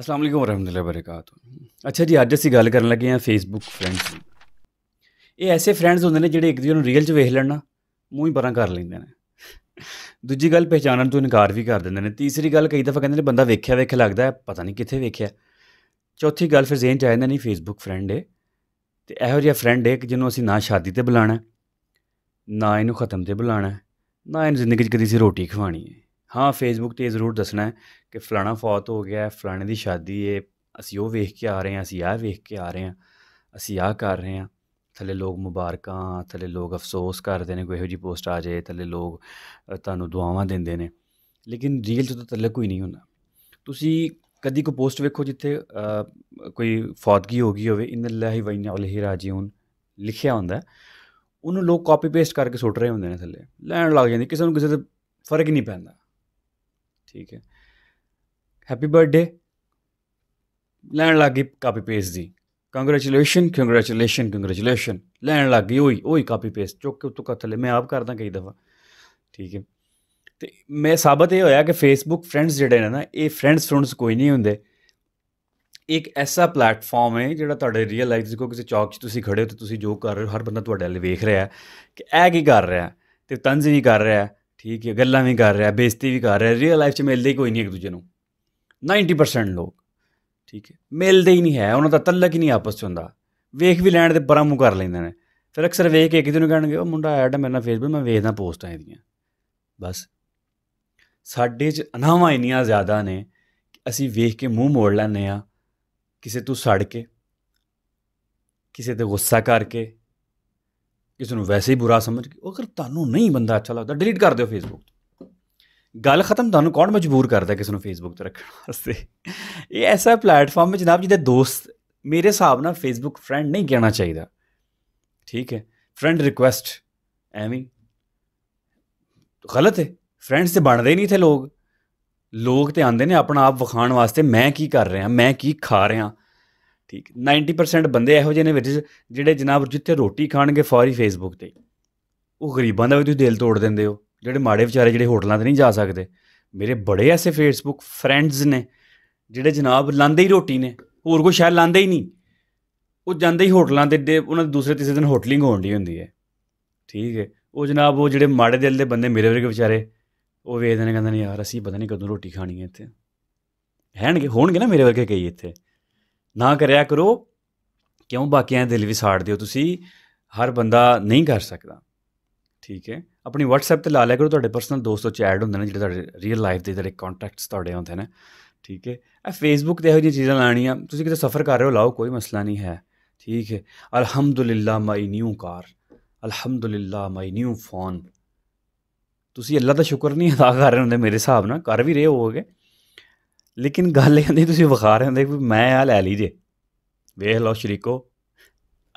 ਅਸਲਾਮ ਅਲੈਕੁਮ ਵਰਹਮਤੁਲਲਾਹ ਬਰਕਾਤ ਅੱਛਾ ਜੀ ਅੱਜ ਅਸੀਂ ਗੱਲ ਕਰਨ ਲੱਗੇ ਹਾਂ ਫੇਸਬੁੱਕ ਫਰੈਂਡਸ ਦੀ ਇਹ ਐਸੇ ਫਰੈਂਡਸ ਹੁੰਦੇ ਨੇ ਜਿਹੜੇ ਇੱਕ ਦੂਜੇ ਨੂੰ ਰੀਅਲ 'ਚ ਵੇਖ ਲੈਣਾ ਮੂੰਹ ਹੀ ਪਰਾਂ ਕਰ ਲੈਂਦੇ ਨੇ ਦੂਜੀ ਗੱਲ ਪਹਿਚਾਨਣ ਤੋਂ ਇਨਕਾਰ ਵੀ ਕਰ ਦਿੰਦੇ ਨੇ ਤੀਸਰੀ ਗੱਲ ਕਈ ਦਫਾ ਕਹਿੰਦੇ ਨੇ ਬੰਦਾ ਵੇਖਿਆ ਵੇਖ ਲੱਗਦਾ ਹੈ ਪਤਾ ਨਹੀਂ ਕਿੱਥੇ ਵੇਖਿਆ ਚੌਥੀ ਗੱਲ ਫਿਰ ਜ਼ੇਨ 'ਚ ਆ ਜਾਂਦਾ ਨਹੀਂ ਫੇਸਬੁੱਕ ਫਰੈਂਡ ਹੈ ਤੇ ਇਹੋ ਜਿਹਾ ਫਰੈਂਡ ਹੈ ਕਿ ਜਿਹਨੂੰ ਅਸੀਂ ਨਾ ਸ਼ਾਦੀ ਤੇ ਬੁਲਾਣਾ ਨਾ ਇਹਨੂੰ ਖਤਮ ਤੇ ਬੁਲਾਣਾ ਨਾ ਇਹਨੂੰ ਜ਼ਿੰਦਗੀ 'ਚ ਕਦੀ ਸੀ ਰੋਟੀ ਖਵਾਣੀ ਹੈ ਹਾਂ ਫੇਸਬੁੱਕ ਤੇ ਜ਼ਰੂਰ ਦੱਸਣਾ ਕਿ ਫਲਾਣਾ ਫੌਤ ਹੋ ਗਿਆ ਫਲਾਣੇ ਦੀ ਸ਼ਾਦੀ ਏ ਅਸੀਂ ਉਹ ਵੇਖ ਕੇ ਆ ਰਹੇ ਹਾਂ ਅਸੀਂ ਆਹ ਵੇਖ ਕੇ ਆ ਰਹੇ ਹਾਂ ਅਸੀਂ ਆਹ ਕਰ ਰਹੇ ਹਾਂ ਥੱਲੇ ਲੋਕ ਮੁਬਾਰਕਾਂ ਥੱਲੇ ਲੋਕ ਅਫਸੋਸ ਕਰਦੇ ਨੇ ਕੋਈ ਇਹੋ ਜੀ ਪੋਸਟ ਆ ਜਾਏ ਥੱਲੇ ਲੋਕ ਤੁਹਾਨੂੰ ਦੁਆਵਾਂ ਦਿੰਦੇ ਨੇ ਲੇਕਿਨ ਰੀਅਲ 'ਚ ਤਾਂ ਥੱਲੇ ਕੋਈ ਨਹੀਂ ਹੁੰਦਾ ਤੁਸੀਂ ਕਦੀ ਕੋ ਪੋਸਟ ਵੇਖੋ ਜਿੱਥੇ ਕੋਈ ਫੌਤਗੀ ਹੋ ਗਈ ਹੋਵੇ ਇਨ ਅੱਲਾਹ ਹੀ ਇਨ ਅਲਹੀ ਰਾਜੀਉਨ ਲਿਖਿਆ ਹੁੰਦਾ ਉਹਨੂੰ ਲੋਕ ਕਾਪੀ ਪੇਸਟ ਕਰਕੇ ਸੁੱਟ ਰਹੇ ਹੁੰਦੇ ਨੇ ਥੱਲੇ ਲੈਣ ਲੱਗ ਜਾਂਦੇ ਕਿਸੇ ਨੂੰ ਕਿਸੇ ਦਾ ਫਰਕ ਹੀ ਨਹੀਂ ਪੈਂਦਾ ਠੀਕ ਹੈ ਹੈਪੀ ਬਰਥਡੇ ਲੈਣ ਲੱਗੀ ਕਾਪੀ ਪੇਸਟ ਦੀ ਕੰਗ੍ਰੈਚੁਲੇਸ਼ਨ ਕੰਗ੍ਰੈਚੁਲੇਸ਼ਨ ਕੰਗ੍ਰੈਚੁਲੇਸ਼ਨ ਲੈਣ ਲੱਗੀ ਹੋਈ ਹੋਈ ਕਾਪੀ ਪੇਸਟ ਚੁੱਕ ਕੇ ਉਤੋਂ ਕੱਥਲੇ ਮੈਂ ਆਪ ਕਰਦਾ ਕਈ ਦਫਾ ਠੀਕ ਹੈ ਤੇ ਮੈਂ ਸਾਬਤ ਇਹ ਹੋਇਆ ਕਿ ਫੇਸਬੁੱਕ ਫਰੈਂਡਸ ਜਿਹੜੇ ਨੇ ਨਾ ਇਹ ਫਰੈਂਡਸ ਫਰੈਂਡਸ ਕੋਈ ਨਹੀਂ ਹੁੰਦੇ ਇੱਕ ਐਸਾ ਪਲੇਟਫਾਰਮ ਹੈ ਜਿਹੜਾ ਤੁਹਾਡੇ ਰੀਅਲ ਲਾਈਫ ਦੇ ਕੋ ਕਿਸੇ ਚੌਕ 'ਚ ਤੁਸੀਂ ਖੜੇ ਹੋ ਤੇ ਤੁਸੀਂ ਜੋ ਕਰ ਰਹੇ ਹੋ ਹਰ ਬੰਦਾ ਤੁਹਾਡੇ ਵੱਲ ਵੇਖ ਰਿਹਾ ਹੈ ਕਿ ਇਹ ਕੀ ਕਰ ਰਿਹਾ ਤੇ ਤੰਜ਼ ਵੀ ਕਰ ਰਿਹਾ ਹੈ ਠੀਕ ਹੈ ਗੱਲਾਂ ਵੀ ਕਰ ਰਿਹਾ ਬੇਇੱਜ਼ਤੀ ਵੀ ਕਰ ਰਿਹਾ ਰੀਅਲ ਲਾਈਫ 'ਚ ਮਿਲਦੇ ਹੀ ਕੋਈ ਨਹੀਂ ਇੱਕ ਦੂਜੇ ਨੂੰ 90% ਲੋਕ ਠੀਕ ਹੈ ਮਿਲਦੇ ਹੀ ਨਹੀਂ ਹੈ ਉਹਨਾਂ ਦਾ ਤੱਲਕ ਹੀ ਨਹੀਂ ਆਪਸ 'ਚ ਹੁੰਦਾ ਵੇਖ ਵੀ ਲੈਣ ਦੇ ਬਰਾਮੂ ਕਰ ਲੈਂਦੇ ਨੇ ਫਿਰ ਅਕਸਰ ਵੇਖ ਕੇ ਕਿਸੇ ਨੂੰ ਕਹਿਣਗੇ ਉਹ ਮੁੰਡਾ ਐਡ ਹੈ ਮੇਰੇ ਨਾਲ ਫੇਸਬੁੱਕ ਮੈਂ ਵੇਖਦਾ ਪੋਸਟਾਂ ਇਹਦੀਆਂ ਬਸ ਸਾਡੇ 'ਚ ਅਨਾਵਾਂ ਇੰਨੀਆਂ ਜ਼ਿਆਦਾ ਨੇ ਕਿ ਅਸੀਂ ਵੇਖ ਕੇ ਮੂੰਹ ਮੋੜ ਲੈਂਦੇ ਆ ਕਿਸੇ ਤੋਂ ਸੜ ਕੇ ਕਿਸੇ ਤੇ ਗੁੱਸਾ ਕਰਕੇ ਕਿਸੇ ਨੂੰ ਵੈਸੇ ਹੀ ਬੁਰਾ ਸਮਝ ਕੇ ਅਗਰ ਤੁਹਾਨੂੰ ਨਹੀਂ ਬੰਦਾ ਅੱਛਾ ਲੱਗਦਾ ਡਿਲੀਟ ਕਰ ਦਿਓ ਫੇਸਬੁੱਕ ਤੋਂ ਗੱਲ ਖਤਮ ਤੁਹਾਨੂੰ ਕੌਣ ਮਜਬੂਰ ਕਰਦਾ ਕਿਸੇ ਨੂੰ ਫੇਸਬੁੱਕ ਤੇ ਰੱਖਣ ਵਾਸਤੇ ਇਹ ਐਸਾ ਪਲੇਟਫਾਰਮ ਹੈ ਜਨਾਬ ਜਿਹਦੇ ਦੋਸਤ ਮੇਰੇ ਹਿਸਾਬ ਨਾਲ ਫੇਸਬੁੱਕ ਫਰੈਂਡ ਨਹੀਂ ਕਹਿਣਾ ਚਾਹੀਦਾ ਠੀਕ ਹੈ ਫਰੈਂਡ ਰਿਕੁਐਸਟ ਐਵੇਂ ਗਲਤ ਹੈ ਫਰੈਂਡਸ ਤੇ ਬਣਦੇ ਹੀ ਨਹੀਂ ਥੇ ਲੋਕ ਲੋਕ ਤੇ ਆਂਦੇ ਨੇ ਆਪਣਾ ਆਪ ਵਿਖਾਣ ਵਾਸਤੇ ਮੈਂ ਕੀ ਕਰ ਰਿਹਾ ਮੈਂ ਕੀ ਖਾ ਰਿਹਾ ਠੀਕ 90% ਬੰਦੇ ਇਹੋ ਜਿਹੇ ਨੇ ਵਿੱਚ ਜਿਹੜੇ ਜਨਾਬ ਜਿੱਥੇ ਰੋਟੀ ਖਾਣਗੇ ਫੌਰੀ ਫੇਸਬੁੱਕ ਤੇ ਉਹ ਗਰੀਬਾਂ ਦਾ ਵੀ ਤੁਸੀਂ ਦਿਲ ਤੋੜ ਦਿੰਦੇ ਹੋ ਜਿਹੜੇ ਮਾੜੇ ਵਿਚਾਰੇ ਜਿਹੜੇ ਹੋਟਲਾਂ ਤੇ ਨਹੀਂ ਜਾ ਸਕਦੇ ਮੇਰੇ ਬੜੇ ਐਸੇ ਫੇਸਬੁੱਕ ਫਰੈਂਡਸ ਨੇ ਜਿਹੜੇ ਜਨਾਬ ਲਾਂਦੇ ਹੀ ਰੋਟੀ ਨੇ ਹੋਰ ਕੋਈ ਸ਼ਾਇਦ ਲਾਂਦੇ ਹੀ ਨਹੀਂ ਉਹ ਜਾਂਦੇ ਹੀ ਹੋਟਲਾਂ ਤੇ ਉਹਨਾਂ ਦੇ ਦੂਸਰੇ ਤੀਸਰੇ ਦਿਨ ਹੋਟਲਿੰਗ ਹੋਣ ਦੀ ਹੁੰਦੀ ਹੈ ਠੀਕ ਹੈ ਉਹ ਜਨਾਬ ਉਹ ਜਿਹੜੇ ਮਾੜੇ ਦਿਲ ਦੇ ਬੰਦੇ ਮੇਰੇ ਵਰਗੇ ਵਿਚਾਰੇ ਉਹ ਵੇਚਦੇ ਨੇ ਕਹਿੰਦੇ ਨੇ ਯਾਰ ਅਸੀਂ ਪਤਾ ਨਹੀਂ ਕਦੋਂ ਰੋਟੀ ਖਾਣੀ ਹੈ ਇੱਥੇ ਹੈਣਗੇ ਹੋਣਗੇ ਨਾ ਮੇਰੇ ਵਰਗੇ ਕਈ ਇੱਥੇ ਨਾ ਕਰਿਆ ਕਰੋ ਕਿਉਂ ਬਾਕੀਆਂ ਦੇ ਦਿਲ ਵੀ ਸਾੜ ਦਿਓ ਤੁਸੀਂ ਹਰ ਬੰਦਾ ਨਹੀਂ ਕਰ ਸਕਦਾ ਠੀਕ ਹੈ ਆਪਣੀ WhatsApp ਤੇ ਲਾ ਲਿਆ ਕਰੋ ਤੁਹਾਡੇ ਪਰਸਨਲ ਦੋਸਤੋ ਐਡ ਹੁੰਦੇ ਨੇ ਜਿਹੜੇ ਤੁਹਾਡੇ ਰੀਅਲ ਲਾਈਫ ਦੇ ਜਿਹੜੇ ਕੰਟੈਕਟਸ ਤੁਹਾਡੇ ਹੁੰਦੇ ਨੇ ਠੀਕ ਹੈ ਇਹ ਫੇਸਬੁੱਕ ਤੇ ਇਹੋ ਜਿਹੀਆਂ ਚੀਜ਼ਾਂ ਲਾਣੀਆਂ ਤੁਸੀਂ ਕਿਤੇ ਸਫ਼ਰ ਕਰ ਰਹੇ ਹੋ ਲਾਓ ਕੋਈ ਮਸਲਾ ਨਹੀਂ ਹੈ ਠੀਕ ਹੈ ਅਲਹਮਦੁਲਿਲਾ ਮਾਈ ਨਿਊ ਕਾਰ ਅਲਹਮਦੁਲਿਲਾ ਮਾਈ ਨਿਊ ਫੋਨ ਤੁਸੀਂ ਅੱਲਾ ਦਾ ਸ਼ੁਕਰ ਨਹੀਂ ਅਦਾ ਕਰ ਰਹੇ ਹੁੰਦੇ ਮੇਰੇ ਹਿਸਾਬ ਨਾਲ ਕਰ ਵੀ ਰਹੇ ਹੋਵੋਗੇ ਲੇਕਿਨ ਗੱਲ ਇਹ ਹੁੰਦੀ ਤੁਸੀਂ ਵਿਖਾ ਰਹੇ ਹੁੰਦੇ ਕਿ ਮੈਂ ਆ ਲੈ ਲਈ ਜੇ ਵੇਖ ਲਓ ਸ਼ਰੀਕੋ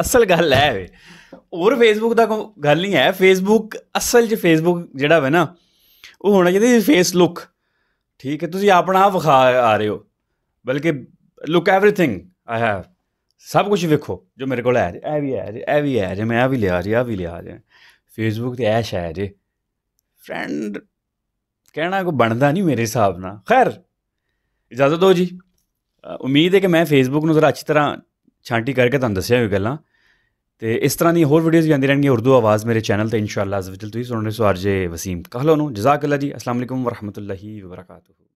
ਅਸਲ ਗੱਲ ਹੈ ਵੇ ਹੋਰ ਫੇਸਬੁੱਕ ਦਾ ਗੱਲ ਨਹੀਂ ਹੈ ਫੇਸਬੁੱਕ ਅਸਲ 'ਚ ਫੇਸਬੁੱਕ ਜਿਹੜਾ ਵੇ ਨਾ ਉਹ ਹੋਣਾ ਚਾਹੀਦਾ ਫੇਸ ਲੁੱਕ ਠੀਕ ਹੈ ਤੁਸੀਂ ਆਪਣਾ ਆਪ ਵਿਖਾ ਆ ਰਹੇ ਹੋ ਬਲਕਿ ਲੁੱਕ ਐਵਰੀਥਿੰਗ ਆਈ ਹੈਵ ਸਭ ਕੁਝ ਵੇਖੋ ਜੋ ਮੇਰੇ ਕੋਲ ਹੈ ਇਹ ਵੀ ਹੈ ਇਹ ਵੀ ਹੈ ਜੇ ਮੈਂ ਆ ਵੀ ਲਿਆ ਜੀ ਆ ਵੀ ਲਿਆ ਜੇ ਫੇਸਬੁੱਕ ਤੇ ਐਸ਼ ਹੈ ਜੇ ਫਰੈਂਡ ਕਹਿਣਾ ਕੋ ਬਣਦਾ ਨਹੀਂ ਮੇਰੇ ਹਿਸਾਬ ਨਾਲ ਖੈਰ ਇਜਾਜ਼ਤ ਦਿਓ ਜੀ ਉਮੀਦ ਹੈ ਕਿ ਮੈਂ ਫੇਸਬੁੱਕ ਨੂੰ ਜ਼ਰਾ ਅੱਛੀ ਤਰ੍ਹਾਂ ਛਾਂਟੀ ਕਰਕੇ ਤੁਹਾਨੂੰ ਦੱਸਿਆ ਹੋਈ ਗੱਲਾਂ ਤੇ ਇਸ ਤਰ੍ਹਾਂ ਦੀ ਹੋਰ ਵੀਡੀਓਜ਼ ਵੀ ਆਉਂਦੀ ਰਹਿਣਗੀਆਂ ਉਰਦੂ ਆਵਾਜ਼ ਮੇਰੇ ਚੈਨਲ ਤੇ ਇਨਸ਼ਾਅੱਲਾ ਅਜ਼ਵਜਲ ਤੁਸੀਂ ਸੁਣਨੇ ਰਹੇ ਸੋ ਵਸੀਮ ਕਹਲੋ ਨੂੰ ਜਜ਼ਾਕ ਅੱਲਾ ਜੀ ਅਸਲਾਮੁਅਲੈਕੁਮ ਵਰਹਮਤੁਲਲਾਹੀ ਵਬਰਕਾਤੁਹ